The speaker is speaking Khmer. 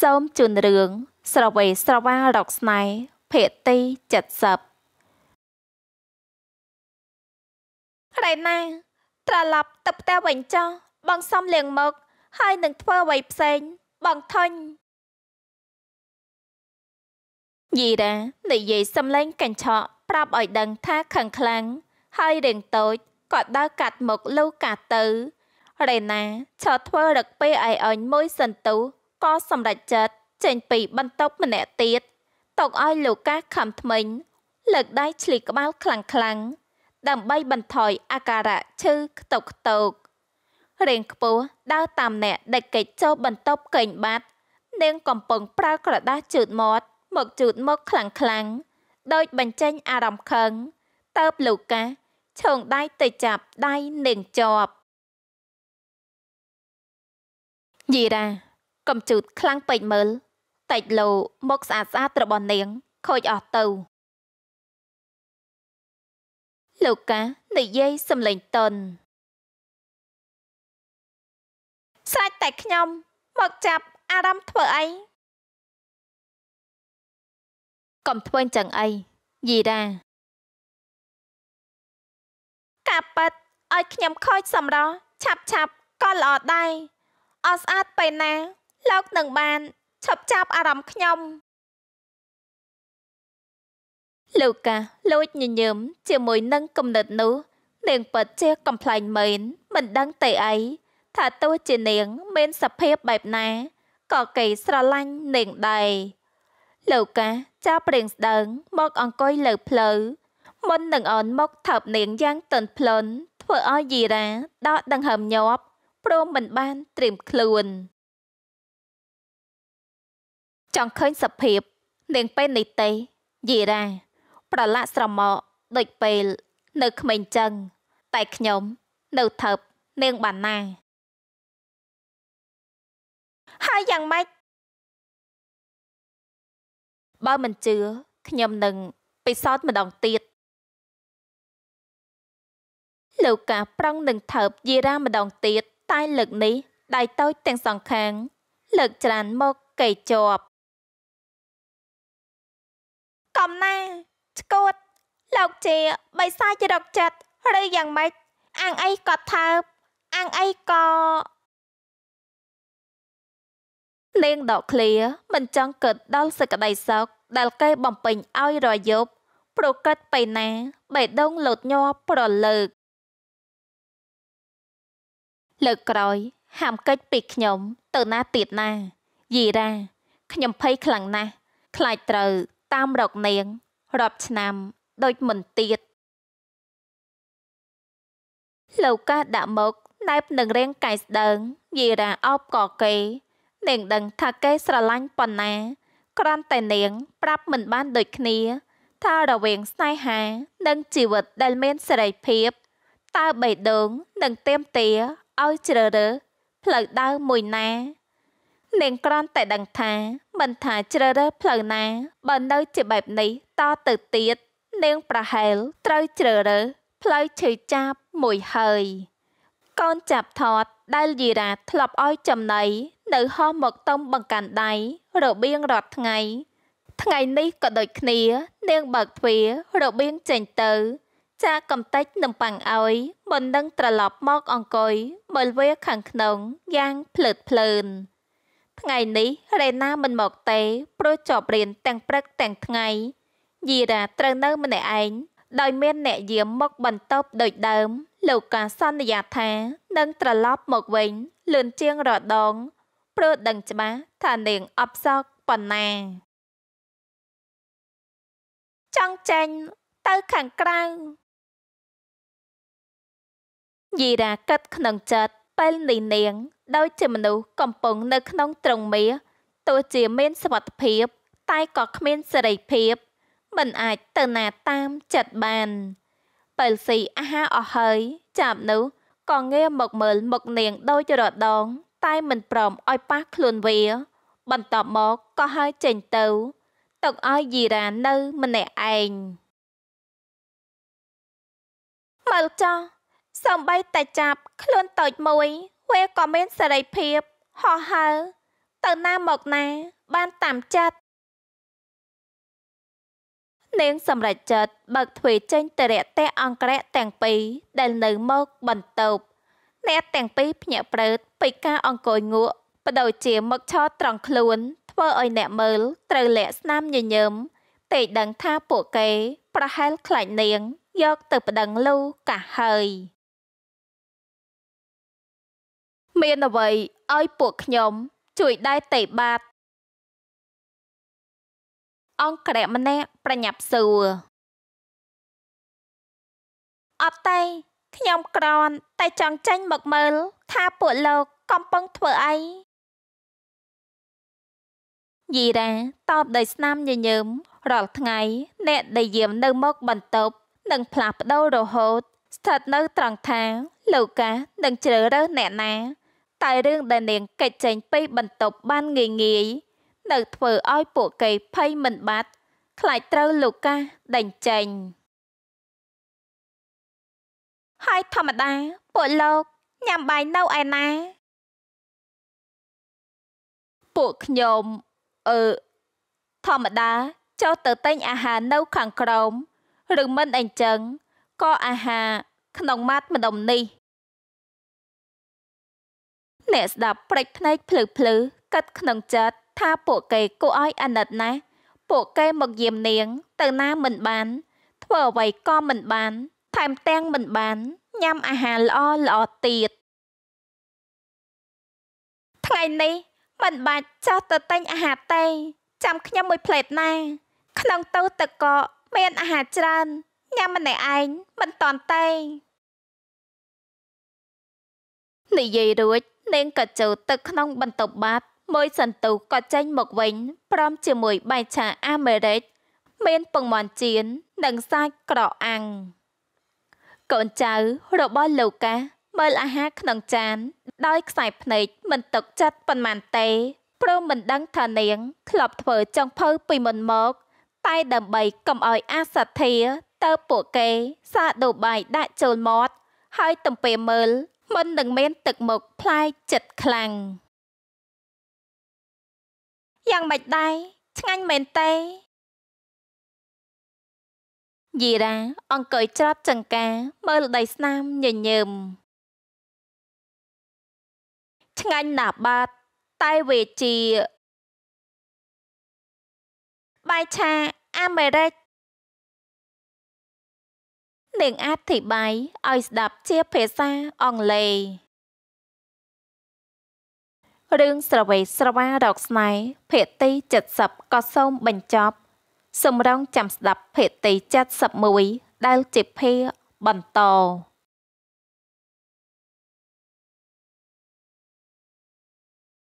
សូមជូនរឿងស្រវេស្រវារកស្នេហ៍ភាគទី70ក្រែណាត្រឡប់ទៅផ្ទះវិញចុះបងសំលៀងមកហើយនឹងធ្វើអ្វីផ្សេងបងធុញយីរ៉ានិយាយសំឡេងកញ្ឆក់ប្រាប់ឲ្យដឹងថាខឹងខ្លាំងហើយរៀងតូចក៏ដើរកាត់មុខលូកាទៅរ៉េណាឆោតធ្វើរឹកពេអៃអញមួយសន្ទុះក៏សម្រេចចិត្តចេញពីបន្ទប់ម្នាក់ទៀតទុកឲ្យលោកកាសខំថ្មិញលើកដៃឆ្លីក្បាលខ្លាំងខ្លាំងដើម្បីបន្ថយអាការៈឈឺខ្ទុកខ្ទោករៀងខ្ពស់ដើរតាមអ្នកដឹកកិច្ចចូលបន្ទប់កេងបាត់ នាងកំពុងប្រើក្រដាសជូតមាត់មកជូតមុខខ្លាំងខ្លាំងដោយបញ្ចេញ អារម្មណ៍ខឹងតើបលូកាឆោងដៃទៅចាប់ដៃនាងជាប់យីរ៉ាកំជូតខ្លាំងពេកមើលតែកលោមុខស្អាតស្អាតរបស់នាងខូចអស់ទៅ លោកកានិយាយសំឡេងតន់ស្រេចតែខ្ញុំមកចាប់អារម្មណ៍ធ្វើអីកុំធ្វើអញ្ចឹងអីយីរ៉ាកាប៉ាត់ឲ្យ ខ្ញុំខូចសម្រស់ឆាប់ឆាប់ក៏ល្អដែរអស់ស្អាតពេលណាលោកនឹងបានឈប់ចាប់អារម្មណ៍ខ្ញុំលូកាលួចញញឹមជាមួយនឹងគំនិតនោះនាងពិតជាកំប្លែងមែនមិនដឹងតែអីថាទោះជានាងមានសភាពបែបណាក៏គេស្រឡាញ់នាងដែរលូកាចាប់ព្រៀងស្ដើង មក អង្គុយលើផ្លូវមុននឹងអនមកថើបនាងយ៉ាងទន់ភ្លន់ធ្វើឲ្យយីរ៉ាដកដង្ហើមញាប់ ព្រមមិនបានត្រៀមខ្លួនចង់ឃើញសភាពនាងពេនីទេយីរ៉ាប្រឡាក់ស្រមោកដូចពេល នៅក្មេងចឹង តែខ្ញុំ នៅថើបនាងបានណា ហើយយ៉ាងម៉េចបើមិនជឿខ្ញុំនឹងពិសោធន៍ម្ដងទៀតលោកកាប្រឹងនឹងថើបយីរ៉ាម្ដងទៀតតែលើកនេះដៃតូចទាំងសងខាង លើកច្រានមកកេជាប់កំណាឆ្កួត លោកជាបីសាយរកចិត្តឬយ៉ាងម៉េចអាងអីក៏ថើបអាងអីក៏លេងដកឃ្លា មិនចង់កើតដល់សេចក្តីសោកដែលគេបំពេញឲ្យរយប់ប្រកិតបេណាបេដងលោតញ័រប្រលើកលើកក្រោយ ហាមកិច្ចពីខ្ញុំ ទៅណាទៀតណាយីរ៉ាខ្ញុំភ័យខ្លាំងណាស់ខ្លាចត្រូវតាមរកនាងរាប់ឆ្នាំដូចមិនទៀតលោកកាសដាក់មកណែបនឹងរាងកាយស្ដើងយីរ៉ាអោបកគេនាងដឹងថាគេស្រឡាញ់ប៉ុណ្ណាគ្រាន់តែនាង ប្រាប់មិនបានដូចគ្នា ថារវាងស្នេហានិងជីវិតដែលមានសេរីភាព តើបេះដូងនឹងเตรียมទាឲ្យជ្រើរើផ្លូវដើរមួយណានាងក្រាន់តែដឹងថាមិនថាជ្រើសរើសផ្លូវណាបើនៅជាបែបនេះតទៅទៀតនាងប្រហែលត្រូវជ្រើសរើសផ្លូវឈឺចាប់មួយហើយកូនចាប់ថត់ដែលយីរ៉ាធ្លាប់ឲ្យចំណៃនៅហោះមកតុំបង្កាន់ដៃរបៀងរាល់ថ្ងៃ ថ្ងៃនេះក៏ដូចគ្នានាងបើកទ្វាររបៀងចេញទៅ ចាកំតិចនឹងប៉ាំងឲ្យមិនដឹងត្រឡប់មកអង្គុយមើលវាខាងក្នុងយ៉ាងភ្លើតភ្លើនថ្ងៃនេះរេណាមិនមកទេ ព្រោះជាប់រៀនទាំងព្រឹកទាំងថ្ងៃយីរ៉ាត្រូវនៅម្នាក់ឯងដោយមានអ្នកយាមមកបន្ទប់ដូចដើម លោកកាសន្យាថានឹងត្រឡប់មកវិញលឿនជាងរដងព្រោះដឹងច្បាស់ថានាងអបសក់ប៉ុណ្ណាចង់ចេញទៅខាងក្រៅយីរ៉ាកាត់ក្នុងចិត្តពេលនេះនាងដោយជាមនុស្សកំពុងនៅ ក្នុងទ្រង់មាសទោះជាមានសុវត្ថិភាព តែក៏គ្មានសេរីភាពមិនអាចទៅណាតាមចិត្តបានពេលស៊ីអាហារអស់ហើយ ចាប់នោះក៏ងាកមកមើលមុខនាងដោយរដង តែមិនព្រមឲ្យប៉ះខ្លួនវា បន្ទាប់មកក៏ហើយចេញទៅទុកឲ្យយីរ៉ានៅម្នាក់ឯងមើលចោះសំបីតែចាប់ខ្លួនតូចមួយវាក៏មានសេរីភាពហោះហើរទៅណាមកណា បានតាមចិត្តនាងសម្រេចចិត្តបើកទ្វារចេញទៅរយៈអង្គរៈទាំងពីរដែលនៅមកបន្ទប់អ្នកទាំងពីរភ្ញាក់ព្រើតពីការអង្គុយងក់បដូរជាមកឆោតត្រង់ខ្លួន ធ្វើឲ្យអ្នកមើលត្រូវលាក់ស្នាមញញឹមតែដឹងថាពួកគេ ប្រហែលខ្លាចនាង យកទៅប្តឹងលូកាស់ហើយមានអ្វីឲ្យពួកខ្ញុំជួយដែរទេបាទអង្គរៈម្នាក់ប្រញាប់សួរអត់ទេខ្ញុំក្រនតែចង់ចេញមកមើលថាពួកលោកកំពុងធ្វើអីយីរ៉ាតបដោយស្នាមញញើមរាល់ថ្ងៃអ្នកដែលយាមនៅមកបន្ទប់នឹងផ្លាស់ប្ដូររហូតស្ថិតនៅត្រង់ថាលោកកានឹងជ្រើសរើសអ្នកណាតែរឿងដែលនាងកិច្ចចេញពីបន្ទប់បានងាយងាយនៅធ្វើឲ្យពួកគេភ័យមិនបាត់ ខ្លាចត្រូវលូកាដេញចេញហើយធម្មតាពួកលោកញ៉ាំបាយនៅឯណា ពួកខ្ញុំអឺធម្មតាចុះទៅទិញអាហារនៅខាងក្រោមឬមិនអញ្ចឹងក៏អាហារ ក្នុងម៉ាត់ម្ដុំនេះអ្នកស្ដាប់ព្រិចភ្នែកភ្លឺភ្លឺកាត់ក្នុងចិត្តថាពួកគេគួរឲ្យអាណិតណាស់ពួកគេមកយាមនាង ទៅណាមិនបាន ធ្វើអ្វីក៏មិនបានថែមទាំងមិនបានញ៉ាំអាហារល្អល្អទៀតថ្ងៃនេះមិនបាច់ចោះទៅទិញអាហារទេចាំខ្ញុំមួយផ្លេតណាក្នុងទៅទឹកកកមានអាហារច្រើនញ៉ាំម្នាក់ឯងមិនតន់ទេនិយាយរួចនាងក៏ចូលទៅក្នុងបន្ទប់បាតមួយសន្ទុះក៏ចេញ មកវិញព្រមជាមួយបាយឆាអាមេរិកមានពងមាន់ចៀននិងសាច់ក្រអាំងកូនចៅរបស់លោកកាមើលអាហារក្នុងចាន ដោយខ្សែភ្នែកមិនទុកចិត្តប៉ុន្មានទេព្រមមិនដឹងថានាងធ្លាប់ធ្វើចង្ភៅពីមុនមក តែដើម្បីកុំឲ្យអាសទ្ធា ទៅពួកគេសាដូបាយដាក់ចូលមាត់ហើយទំពេលមើលមិននឹងមានទឹកមុខផ្លាយចិត្តខ្លាំងយ៉ាងម៉េចដែរឆ្ងាញ់មែនទេយីរ៉ាអង្គុយច្រាប់ចង្ការមើលដីស្នាមញញើមឆ្ងាញ់ណាស់បាទតែវាជាបាយឆាអាមេរិកនាងអធិប្បាយឲ្យស្ដាប់ជាភាសាអង់គ្លេសរឿងស្រវេស្រវារកស្នេហ៍ភាគទី70ក៏សូមបញ្ចប់សម្រងចាំស្ដាប់ភាគទី71ដែលជាភាបន្ត